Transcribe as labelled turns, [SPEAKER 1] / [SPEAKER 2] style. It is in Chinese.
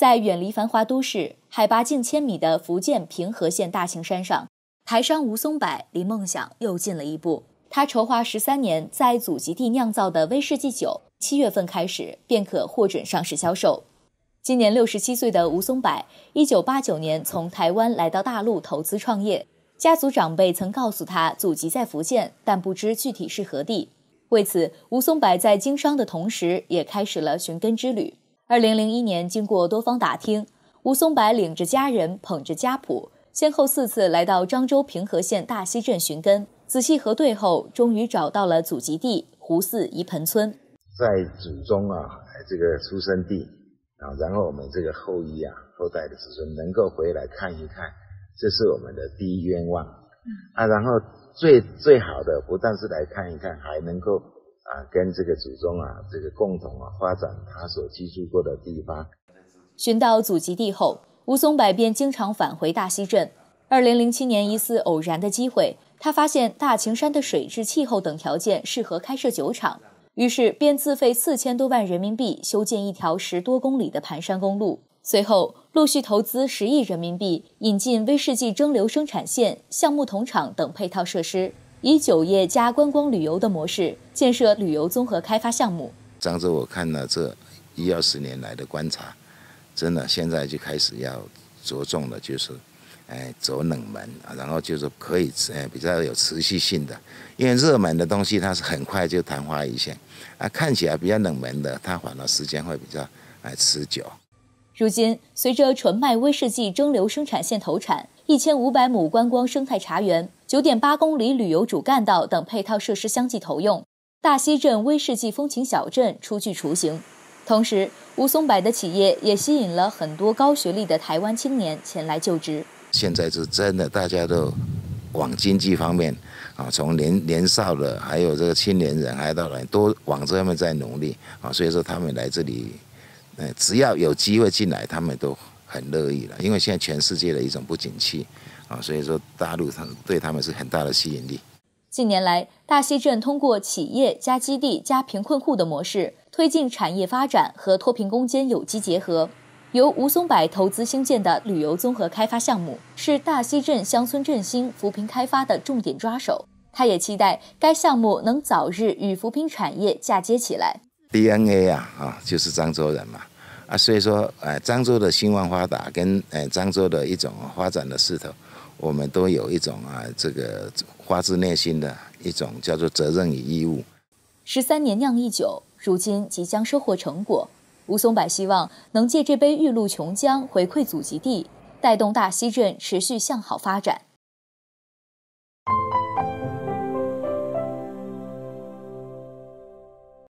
[SPEAKER 1] 在远离繁华都市、海拔近千米的福建平和县大行山上，台商吴松柏离梦想又近了一步。他筹划十三年在祖籍地酿造的威士忌酒，七月份开始便可获准上市销售。今年六十七岁的吴松柏，一九八九年从台湾来到大陆投资创业，家族长辈曾告诉他祖籍在福建，但不知具体是何地。为此，吴松柏在经商的同时，也开始了寻根之旅。二零零一年，经过多方打听，吴松柏领着家人，捧着家谱，先后四次来到漳州平和县大溪镇寻根。仔细核对后，终于找到了祖籍地胡四一盆村。
[SPEAKER 2] 在祖宗啊，这个出生地啊，然后我们这个后裔啊，后代的子孙能够回来看一看，这是我们的第一愿望。啊，然后最最好的不但是来看一看，还能够。啊，跟这个祖宗啊，这个共同啊发展他所居住过的地方。
[SPEAKER 1] 寻到祖籍地后，吴松柏便经常返回大溪镇。2007年一次偶然的机会，他发现大晴山的水质、气候等条件适合开设酒厂，于是便自费4000多万人民币修建一条十多公里的盘山公路，随后陆续投资10亿人民币引进威士忌蒸馏生产线、橡木桶厂等配套设施。以酒业加观光旅游的模式建设旅游综合开发项目。
[SPEAKER 3] 漳州，我看了这一二十年来的观察，真的现在就开始要着重的，就是，哎，走冷门，然后就是可以，哎，比较有持续性的。因为热门的东西，它是很快就昙花一现，啊，看起来比较冷门的，它反而时间会比较，哎，持久。
[SPEAKER 1] 如今，随着纯麦威士忌蒸馏生产线投产。一千五百亩观光生态茶园、九点八公里旅游主干道等配套设施相继投用，大溪镇威士忌风情小镇初具雏形。同时，吴松柏的企业也吸引了很多高学历的台湾青年前来就职。
[SPEAKER 3] 现在是真的，大家都往经济方面啊，从年年少的，还有这个青年人，还到都往这方面在努力啊。所以说，他们来这里，呃，只要有机会进来，他们都。很乐意了，因为现在全世界的一种不景气啊，所以说大陆对他们是很大的吸引力。
[SPEAKER 1] 近年来，大溪镇通过企业加基地加贫困户的模式，推进产业发展和脱贫攻坚有机结合。由吴松柏投资兴建的旅游综合开发项目，是大溪镇乡村振兴扶贫开发的重点抓手。他也期待该项目能早日与扶贫产业嫁接起来。
[SPEAKER 3] DNA 啊啊，就是漳州人嘛。啊，所以说，哎，漳州的兴旺发达跟哎漳州的一种发展的势头，我们都有一种啊，这个发自内心的一种叫做责任与义务。
[SPEAKER 1] 十三年酿一酒，如今即将收获成果。吴松柏希望能借这杯玉露琼浆回馈祖籍地，带动大溪镇持续向好发展。